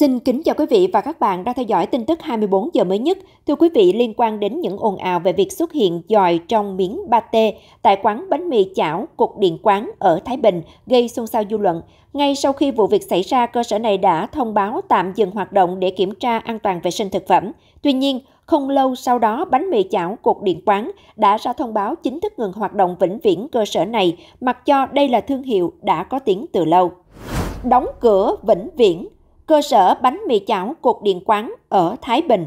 Xin kính chào quý vị và các bạn đang theo dõi tin tức 24 giờ mới nhất. Thưa quý vị, liên quan đến những ồn ào về việc xuất hiện dòi trong miếng pate tại quán bánh mì chảo Cục Điện Quán ở Thái Bình gây xôn xao dư luận. Ngay sau khi vụ việc xảy ra, cơ sở này đã thông báo tạm dừng hoạt động để kiểm tra an toàn vệ sinh thực phẩm. Tuy nhiên, không lâu sau đó, bánh mì chảo Cục Điện Quán đã ra thông báo chính thức ngừng hoạt động vĩnh viễn cơ sở này, mặc cho đây là thương hiệu đã có tiếng từ lâu. Đóng cửa vĩnh viễn cơ sở bánh mì chảo cột điện quán ở Thái Bình.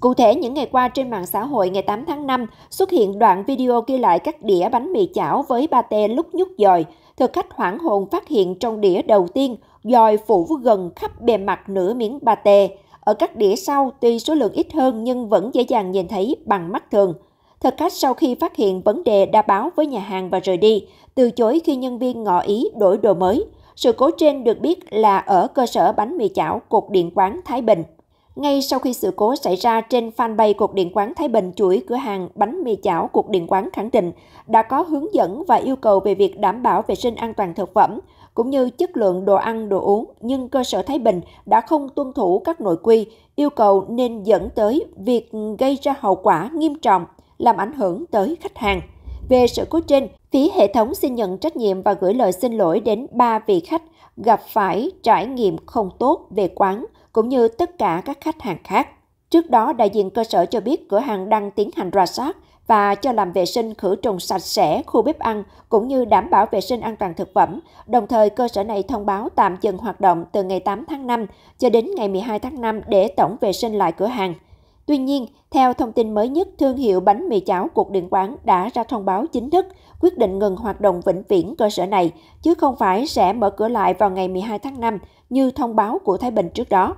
Cụ thể, những ngày qua trên mạng xã hội ngày 8 tháng 5 xuất hiện đoạn video ghi lại các đĩa bánh mì chảo với ba tê lúc nhúc dòi. Thực khách hoảng hồn phát hiện trong đĩa đầu tiên dòi phủ gần khắp bề mặt nửa miếng ba tê. Ở các đĩa sau, tuy số lượng ít hơn nhưng vẫn dễ dàng nhìn thấy bằng mắt thường. Thực khách sau khi phát hiện vấn đề đã báo với nhà hàng và rời đi, từ chối khi nhân viên ngỏ ý đổi đồ mới. Sự cố trên được biết là ở cơ sở bánh mì chảo Cột Điện Quán Thái Bình. Ngay sau khi sự cố xảy ra trên fanpage Cột Điện Quán Thái Bình chuỗi cửa hàng bánh mì chảo Cột Điện Quán khẳng định đã có hướng dẫn và yêu cầu về việc đảm bảo vệ sinh an toàn thực phẩm, cũng như chất lượng đồ ăn, đồ uống, nhưng cơ sở Thái Bình đã không tuân thủ các nội quy, yêu cầu nên dẫn tới việc gây ra hậu quả nghiêm trọng, làm ảnh hưởng tới khách hàng. Về sự cố trên, phía hệ thống xin nhận trách nhiệm và gửi lời xin lỗi đến ba vị khách gặp phải trải nghiệm không tốt về quán cũng như tất cả các khách hàng khác. Trước đó, đại diện cơ sở cho biết cửa hàng đang tiến hành rà soát và cho làm vệ sinh khử trùng sạch sẽ khu bếp ăn cũng như đảm bảo vệ sinh an toàn thực phẩm. Đồng thời, cơ sở này thông báo tạm dừng hoạt động từ ngày 8 tháng 5 cho đến ngày 12 tháng 5 để tổng vệ sinh lại cửa hàng. Tuy nhiên, theo thông tin mới nhất, thương hiệu bánh mì cháo cuộc điện quán đã ra thông báo chính thức quyết định ngừng hoạt động vĩnh viễn cơ sở này, chứ không phải sẽ mở cửa lại vào ngày 12 tháng 5 như thông báo của Thái Bình trước đó.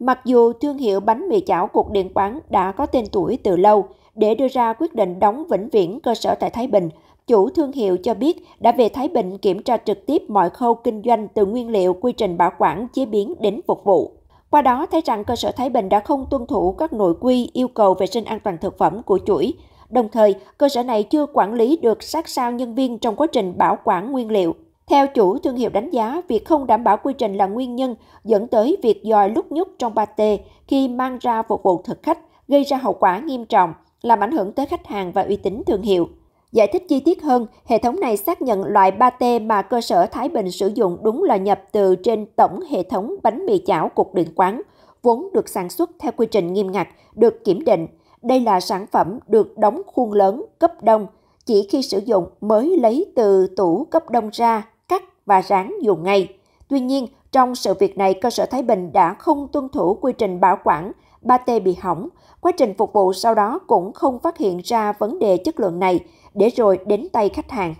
Mặc dù thương hiệu bánh mì chảo cuộc điện quán đã có tên tuổi từ lâu, để đưa ra quyết định đóng vĩnh viễn cơ sở tại Thái Bình, chủ thương hiệu cho biết đã về Thái Bình kiểm tra trực tiếp mọi khâu kinh doanh từ nguyên liệu, quy trình bảo quản, chế biến đến phục vụ. Qua đó thấy rằng cơ sở Thái Bình đã không tuân thủ các nội quy yêu cầu vệ sinh an toàn thực phẩm của chuỗi. Đồng thời, cơ sở này chưa quản lý được sát sao nhân viên trong quá trình bảo quản nguyên liệu. Theo chủ thương hiệu đánh giá, việc không đảm bảo quy trình là nguyên nhân dẫn tới việc dòi lúc nhúc trong pate khi mang ra phục vụ thực khách, gây ra hậu quả nghiêm trọng, làm ảnh hưởng tới khách hàng và uy tín thương hiệu. Giải thích chi tiết hơn, hệ thống này xác nhận loại pate mà cơ sở Thái Bình sử dụng đúng là nhập từ trên tổng hệ thống bánh mì chảo cục điện quán, vốn được sản xuất theo quy trình nghiêm ngặt, được kiểm định. Đây là sản phẩm được đóng khuôn lớn, cấp đông, chỉ khi sử dụng mới lấy từ tủ cấp đông ra, cắt và rán dùng ngay. Tuy nhiên, trong sự việc này, cơ sở Thái Bình đã không tuân thủ quy trình bảo quản, Ba tê bị hỏng. Quá trình phục vụ sau đó cũng không phát hiện ra vấn đề chất lượng này, để rồi đến tay khách hàng.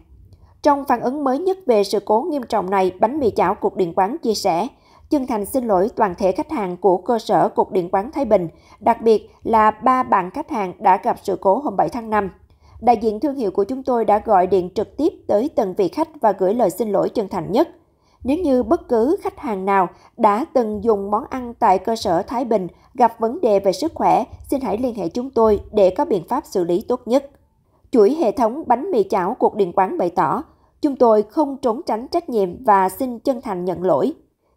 Trong phản ứng mới nhất về sự cố nghiêm trọng này, bánh mì chảo Cục Điện Quán chia sẻ, chân thành xin lỗi toàn thể khách hàng của cơ sở Cục Điện Quán Thái Bình, đặc biệt là ba bạn khách hàng đã gặp sự cố hôm 7 tháng 5. Đại diện thương hiệu của chúng tôi đã gọi điện trực tiếp tới từng vị khách và gửi lời xin lỗi chân thành nhất. Nếu như bất cứ khách hàng nào đã từng dùng món ăn tại cơ sở Thái Bình gặp vấn đề về sức khỏe, xin hãy liên hệ chúng tôi để có biện pháp xử lý tốt nhất. Chuỗi hệ thống bánh mì chảo cuộc điện quán bày tỏ, chúng tôi không trốn tránh trách nhiệm và xin chân thành nhận lỗi.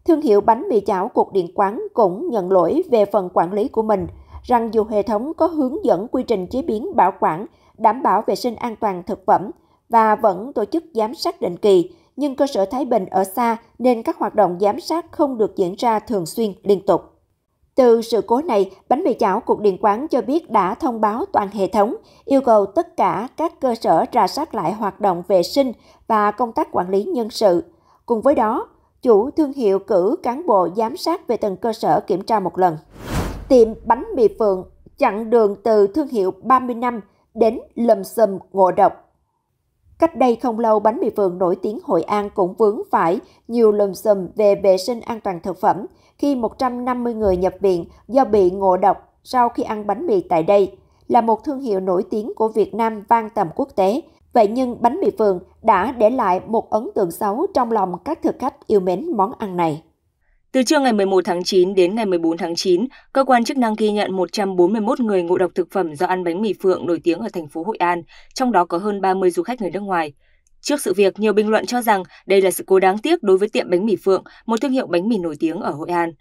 Thương hiệu bánh mì chảo cuộc điện quán cũng nhận lỗi về phần quản lý của mình, rằng dù hệ thống có hướng dẫn quy trình chế biến bảo quản, đảm bảo vệ sinh an toàn thực phẩm và vẫn tổ chức giám sát định kỳ, nhưng cơ sở Thái Bình ở xa nên các hoạt động giám sát không được diễn ra thường xuyên liên tục. Từ sự cố này, bánh mì chảo Cục Điện Quán cho biết đã thông báo toàn hệ thống, yêu cầu tất cả các cơ sở ra soát lại hoạt động vệ sinh và công tác quản lý nhân sự. Cùng với đó, chủ thương hiệu cử cán bộ giám sát về từng cơ sở kiểm tra một lần. Tiệm bánh mì Phượng chặn đường từ thương hiệu 30 năm đến lầm xùm ngộ độc Cách đây không lâu, bánh mì vườn nổi tiếng Hội An cũng vướng phải nhiều lùm xùm về vệ sinh an toàn thực phẩm khi 150 người nhập viện do bị ngộ độc sau khi ăn bánh mì tại đây. Là một thương hiệu nổi tiếng của Việt Nam vang tầm quốc tế, vậy nhưng bánh mì vườn đã để lại một ấn tượng xấu trong lòng các thực khách yêu mến món ăn này. Từ trưa ngày 11 tháng 9 đến ngày 14 tháng 9, cơ quan chức năng ghi nhận 141 người ngộ độc thực phẩm do ăn bánh mì phượng nổi tiếng ở thành phố Hội An, trong đó có hơn 30 du khách người nước ngoài. Trước sự việc, nhiều bình luận cho rằng đây là sự cố đáng tiếc đối với tiệm bánh mì Phượng, một thương hiệu bánh mì nổi tiếng ở Hội An.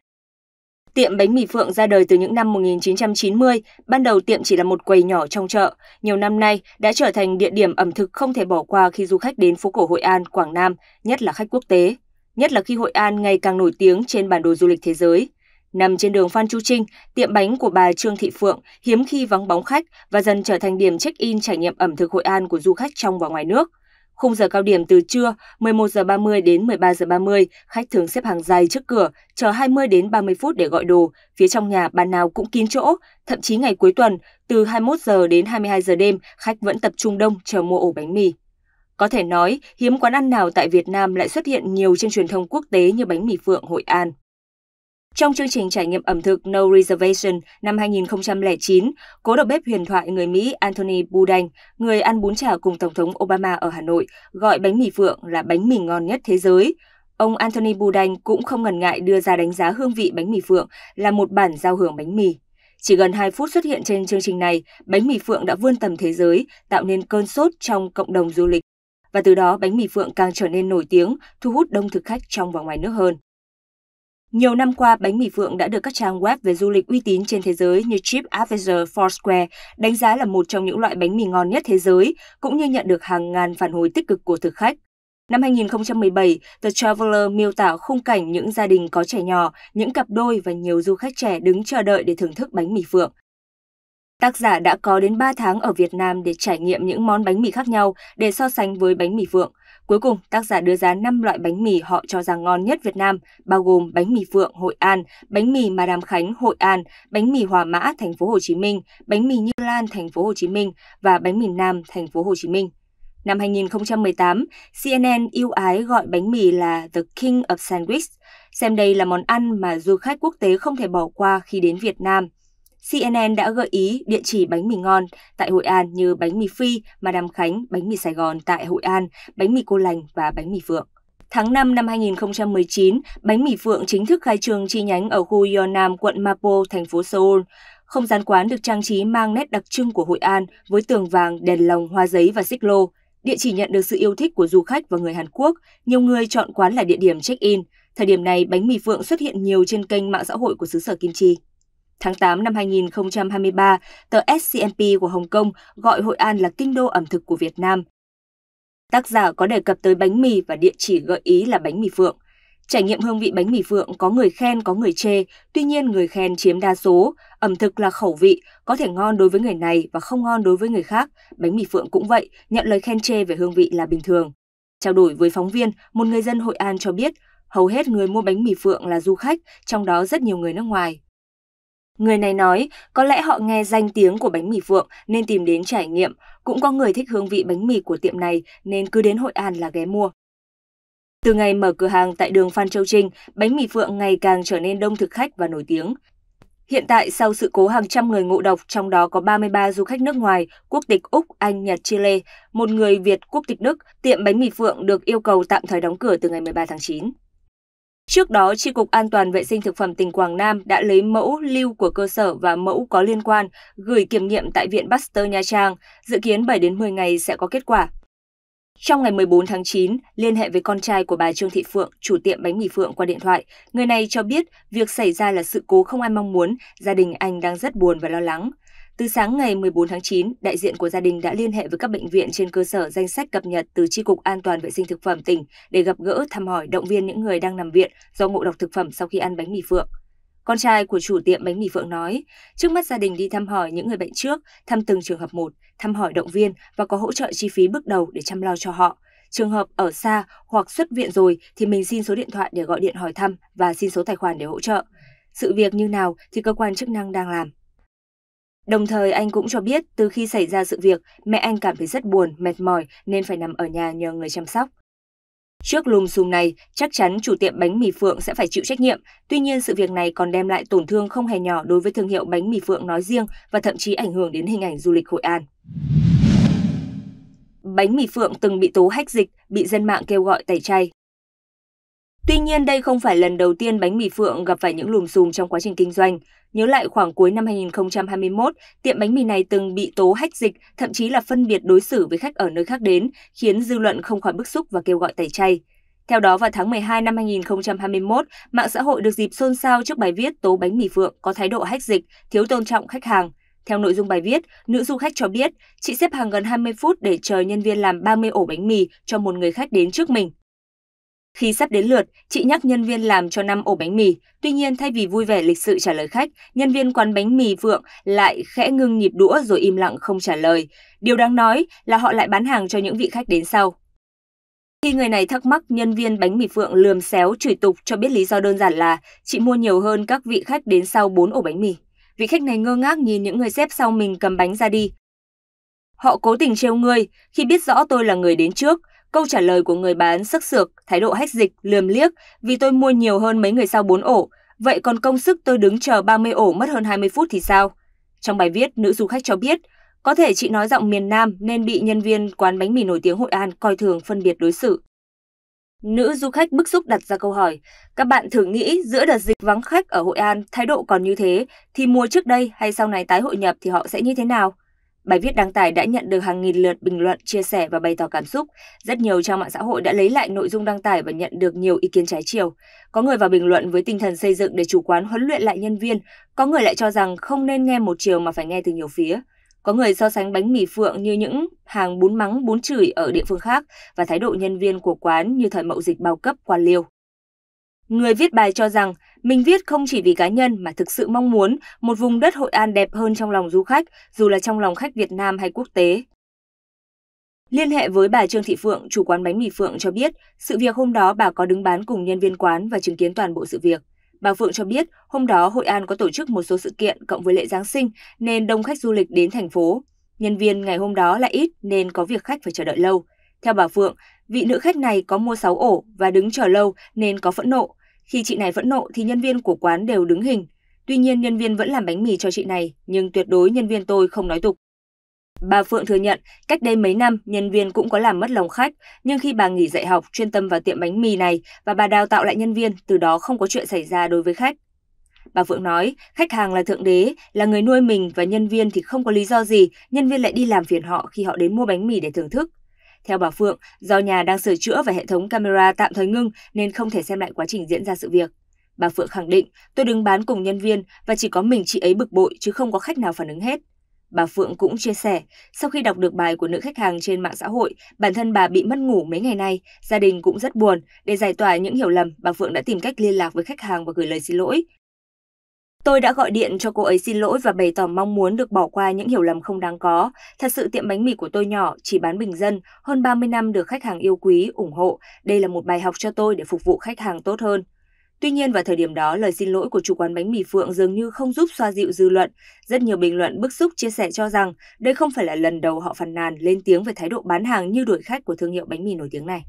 Tiệm bánh mì Phượng ra đời từ những năm 1990, ban đầu tiệm chỉ là một quầy nhỏ trong chợ. Nhiều năm nay đã trở thành địa điểm ẩm thực không thể bỏ qua khi du khách đến phố cổ Hội An, Quảng Nam, nhất là khách quốc tế nhất là khi Hội An ngày càng nổi tiếng trên bản đồ du lịch thế giới. Nằm trên đường Phan Chu Trinh, tiệm bánh của bà Trương Thị Phượng hiếm khi vắng bóng khách và dần trở thành điểm check-in trải nghiệm ẩm thực Hội An của du khách trong và ngoài nước. Khung giờ cao điểm từ trưa 11 giờ 30 đến 13 giờ 30, khách thường xếp hàng dài trước cửa, chờ 20 đến 30 phút để gọi đồ. Phía trong nhà bàn nào cũng kín chỗ, thậm chí ngày cuối tuần từ 21 giờ đến 22 giờ đêm, khách vẫn tập trung đông chờ mua ổ bánh mì. Có thể nói, hiếm quán ăn nào tại Việt Nam lại xuất hiện nhiều trên truyền thông quốc tế như bánh mì Phượng Hội An. Trong chương trình trải nghiệm ẩm thực No Reservation năm 2009, cố đầu bếp huyền thoại người Mỹ Anthony Bourdain, người ăn bún chả cùng Tổng thống Obama ở Hà Nội, gọi bánh mì Phượng là bánh mì ngon nhất thế giới. Ông Anthony Bourdain cũng không ngần ngại đưa ra đánh giá hương vị bánh mì Phượng là một bản giao hưởng bánh mì. Chỉ gần 2 phút xuất hiện trên chương trình này, bánh mì Phượng đã vươn tầm thế giới, tạo nên cơn sốt trong cộng đồng du lịch và từ đó bánh mì Phượng càng trở nên nổi tiếng, thu hút đông thực khách trong và ngoài nước hơn. Nhiều năm qua, bánh mì Phượng đã được các trang web về du lịch uy tín trên thế giới như TripAdvisor, Foursquare đánh giá là một trong những loại bánh mì ngon nhất thế giới, cũng như nhận được hàng ngàn phản hồi tích cực của thực khách. Năm 2017, The Traveler miêu tả khung cảnh những gia đình có trẻ nhỏ, những cặp đôi và nhiều du khách trẻ đứng chờ đợi để thưởng thức bánh mì Phượng. Tác giả đã có đến 3 tháng ở Việt Nam để trải nghiệm những món bánh mì khác nhau để so sánh với bánh mì Phượng. Cuối cùng, tác giả đưa ra 5 loại bánh mì họ cho rằng ngon nhất Việt Nam, bao gồm bánh mì Phượng Hội An, bánh mì Madame Khánh Hội An, bánh mì Hòa Mã thành phố Hồ Chí Minh, bánh mì Như Lan thành phố Hồ Chí Minh và bánh mì Nam thành phố Hồ Chí Minh. Năm 2018, CNN yêu ái gọi bánh mì là The King of Sandwich, xem đây là món ăn mà du khách quốc tế không thể bỏ qua khi đến Việt Nam – CNN đã gợi ý địa chỉ bánh mì ngon tại Hội An như bánh mì Phi, Madame Khánh, bánh mì Sài Gòn tại Hội An, bánh mì Cô Lành và bánh mì Phượng. Tháng 5 năm 2019, bánh mì Phượng chính thức khai trương chi nhánh ở khu Yonam, quận Mapo, thành phố Seoul. Không gian quán được trang trí mang nét đặc trưng của Hội An với tường vàng, đèn lồng, hoa giấy và xích lô. Địa chỉ nhận được sự yêu thích của du khách và người Hàn Quốc. Nhiều người chọn quán là địa điểm check-in. Thời điểm này, bánh mì Phượng xuất hiện nhiều trên kênh mạng xã hội của xứ sở Kim Chi. Tháng 8 năm 2023, tờ SCMP của Hồng Kông gọi Hội An là kinh đô ẩm thực của Việt Nam. Tác giả có đề cập tới bánh mì và địa chỉ gợi ý là bánh mì Phượng. Trải nghiệm hương vị bánh mì Phượng có người khen có người chê, tuy nhiên người khen chiếm đa số, ẩm thực là khẩu vị, có thể ngon đối với người này và không ngon đối với người khác, bánh mì Phượng cũng vậy, nhận lời khen chê về hương vị là bình thường. Trao đổi với phóng viên, một người dân Hội An cho biết, hầu hết người mua bánh mì Phượng là du khách, trong đó rất nhiều người nước ngoài. Người này nói, có lẽ họ nghe danh tiếng của bánh mì Phượng nên tìm đến trải nghiệm. Cũng có người thích hương vị bánh mì của tiệm này nên cứ đến Hội An là ghé mua. Từ ngày mở cửa hàng tại đường Phan Châu Trinh, bánh mì Phượng ngày càng trở nên đông thực khách và nổi tiếng. Hiện tại, sau sự cố hàng trăm người ngộ độc, trong đó có 33 du khách nước ngoài, quốc tịch Úc, Anh, Nhật, Chile, một người Việt quốc tịch Đức, tiệm bánh mì Phượng được yêu cầu tạm thời đóng cửa từ ngày 13 tháng 9. Trước đó, Tri Cục An toàn Vệ sinh Thực phẩm tỉnh Quảng Nam đã lấy mẫu lưu của cơ sở và mẫu có liên quan gửi kiểm nghiệm tại Viện Pasteur Nha Trang, dự kiến 7 đến 10 ngày sẽ có kết quả. Trong ngày 14 tháng 9, liên hệ với con trai của bà Trương Thị Phượng, chủ tiệm bánh mì Phượng qua điện thoại, người này cho biết việc xảy ra là sự cố không ai mong muốn, gia đình anh đang rất buồn và lo lắng. Từ sáng ngày 14 tháng 9, đại diện của gia đình đã liên hệ với các bệnh viện trên cơ sở danh sách cập nhật từ Tri Cục An toàn Vệ sinh Thực phẩm tỉnh để gặp gỡ thăm hỏi động viên những người đang nằm viện do ngộ độc thực phẩm sau khi ăn bánh mì phượng. Con trai của chủ tiệm bánh mì Phượng nói, trước mắt gia đình đi thăm hỏi những người bệnh trước, thăm từng trường hợp một, thăm hỏi động viên và có hỗ trợ chi phí bước đầu để chăm lo cho họ. Trường hợp ở xa hoặc xuất viện rồi thì mình xin số điện thoại để gọi điện hỏi thăm và xin số tài khoản để hỗ trợ. Sự việc như nào thì cơ quan chức năng đang làm. Đồng thời anh cũng cho biết từ khi xảy ra sự việc, mẹ anh cảm thấy rất buồn, mệt mỏi nên phải nằm ở nhà nhờ người chăm sóc. Trước lùm xùm này, chắc chắn chủ tiệm bánh mì Phượng sẽ phải chịu trách nhiệm. Tuy nhiên, sự việc này còn đem lại tổn thương không hề nhỏ đối với thương hiệu bánh mì Phượng nói riêng và thậm chí ảnh hưởng đến hình ảnh du lịch Hội An. Bánh mì Phượng từng bị tố hách dịch, bị dân mạng kêu gọi tẩy chay. Tuy nhiên, đây không phải lần đầu tiên bánh mì Phượng gặp phải những lùm xùm trong quá trình kinh doanh. Nhớ lại khoảng cuối năm 2021, tiệm bánh mì này từng bị tố hách dịch, thậm chí là phân biệt đối xử với khách ở nơi khác đến, khiến dư luận không khỏi bức xúc và kêu gọi tẩy chay. Theo đó, vào tháng 12 năm 2021, mạng xã hội được dịp xôn xao trước bài viết tố bánh mì Phượng có thái độ hách dịch, thiếu tôn trọng khách hàng. Theo nội dung bài viết, nữ du khách cho biết chị xếp hàng gần 20 phút để chờ nhân viên làm 30 ổ bánh mì cho một người khách đến trước mình. Khi sắp đến lượt, chị nhắc nhân viên làm cho 5 ổ bánh mì. Tuy nhiên, thay vì vui vẻ lịch sự trả lời khách, nhân viên quán bánh mì Vượng lại khẽ ngưng nhịp đũa rồi im lặng không trả lời. Điều đáng nói là họ lại bán hàng cho những vị khách đến sau. Khi người này thắc mắc, nhân viên bánh mì Phượng lườm xéo chửi tục cho biết lý do đơn giản là chị mua nhiều hơn các vị khách đến sau 4 ổ bánh mì. Vị khách này ngơ ngác nhìn những người xếp sau mình cầm bánh ra đi. Họ cố tình trêu ngươi, khi biết rõ tôi là người đến trước, Câu trả lời của người bán sức sược, thái độ hách dịch, lườm liếc vì tôi mua nhiều hơn mấy người sau 4 ổ, vậy còn công sức tôi đứng chờ 30 ổ mất hơn 20 phút thì sao? Trong bài viết, nữ du khách cho biết, có thể chị nói giọng miền Nam nên bị nhân viên quán bánh mì nổi tiếng Hội An coi thường phân biệt đối xử. Nữ du khách bức xúc đặt ra câu hỏi, các bạn thử nghĩ giữa đợt dịch vắng khách ở Hội An thái độ còn như thế thì mua trước đây hay sau này tái hội nhập thì họ sẽ như thế nào? Bài viết đăng tải đã nhận được hàng nghìn lượt bình luận, chia sẻ và bày tỏ cảm xúc. Rất nhiều trang mạng xã hội đã lấy lại nội dung đăng tải và nhận được nhiều ý kiến trái chiều. Có người vào bình luận với tinh thần xây dựng để chủ quán huấn luyện lại nhân viên, có người lại cho rằng không nên nghe một chiều mà phải nghe từ nhiều phía. Có người so sánh bánh mì phượng như những hàng bún mắng, bún chửi ở địa phương khác và thái độ nhân viên của quán như thời mậu dịch bao cấp quan liêu. Người viết bài cho rằng mình viết không chỉ vì cá nhân mà thực sự mong muốn một vùng đất Hội An đẹp hơn trong lòng du khách, dù là trong lòng khách Việt Nam hay quốc tế. Liên hệ với bà Trương Thị Phượng, chủ quán bánh mì Phượng cho biết, sự việc hôm đó bà có đứng bán cùng nhân viên quán và chứng kiến toàn bộ sự việc. Bà Phượng cho biết, hôm đó Hội An có tổ chức một số sự kiện cộng với lễ Giáng sinh nên đông khách du lịch đến thành phố. Nhân viên ngày hôm đó lại ít nên có việc khách phải chờ đợi lâu. Theo bà Phượng, vị nữ khách này có mua 6 ổ và đứng chờ lâu nên có phẫn nộ. Khi chị này vẫn nộ thì nhân viên của quán đều đứng hình. Tuy nhiên nhân viên vẫn làm bánh mì cho chị này, nhưng tuyệt đối nhân viên tôi không nói tục. Bà Phượng thừa nhận, cách đây mấy năm, nhân viên cũng có làm mất lòng khách, nhưng khi bà nghỉ dạy học chuyên tâm vào tiệm bánh mì này và bà đào tạo lại nhân viên, từ đó không có chuyện xảy ra đối với khách. Bà Phượng nói, khách hàng là thượng đế, là người nuôi mình và nhân viên thì không có lý do gì, nhân viên lại đi làm phiền họ khi họ đến mua bánh mì để thưởng thức. Theo bà Phượng, do nhà đang sửa chữa và hệ thống camera tạm thời ngưng nên không thể xem lại quá trình diễn ra sự việc. Bà Phượng khẳng định, tôi đứng bán cùng nhân viên và chỉ có mình chị ấy bực bội chứ không có khách nào phản ứng hết. Bà Phượng cũng chia sẻ, sau khi đọc được bài của nữ khách hàng trên mạng xã hội, bản thân bà bị mất ngủ mấy ngày nay, gia đình cũng rất buồn. Để giải tỏa những hiểu lầm, bà Phượng đã tìm cách liên lạc với khách hàng và gửi lời xin lỗi. Tôi đã gọi điện cho cô ấy xin lỗi và bày tỏ mong muốn được bỏ qua những hiểu lầm không đáng có. Thật sự tiệm bánh mì của tôi nhỏ, chỉ bán bình dân, hơn 30 năm được khách hàng yêu quý, ủng hộ. Đây là một bài học cho tôi để phục vụ khách hàng tốt hơn. Tuy nhiên vào thời điểm đó, lời xin lỗi của chủ quán bánh mì Phượng dường như không giúp xoa dịu dư luận. Rất nhiều bình luận bức xúc chia sẻ cho rằng đây không phải là lần đầu họ phàn nàn lên tiếng về thái độ bán hàng như đuổi khách của thương hiệu bánh mì nổi tiếng này.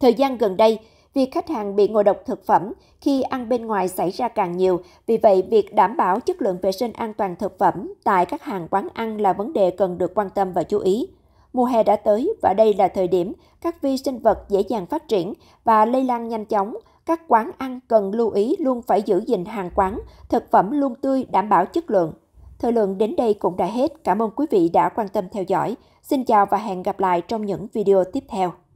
Thời gian gần đây, Việc khách hàng bị ngộ độc thực phẩm khi ăn bên ngoài xảy ra càng nhiều, vì vậy việc đảm bảo chất lượng vệ sinh an toàn thực phẩm tại các hàng quán ăn là vấn đề cần được quan tâm và chú ý. Mùa hè đã tới và đây là thời điểm các vi sinh vật dễ dàng phát triển và lây lan nhanh chóng. Các quán ăn cần lưu ý luôn phải giữ gìn hàng quán, thực phẩm luôn tươi đảm bảo chất lượng. Thời lượng đến đây cũng đã hết. Cảm ơn quý vị đã quan tâm theo dõi. Xin chào và hẹn gặp lại trong những video tiếp theo.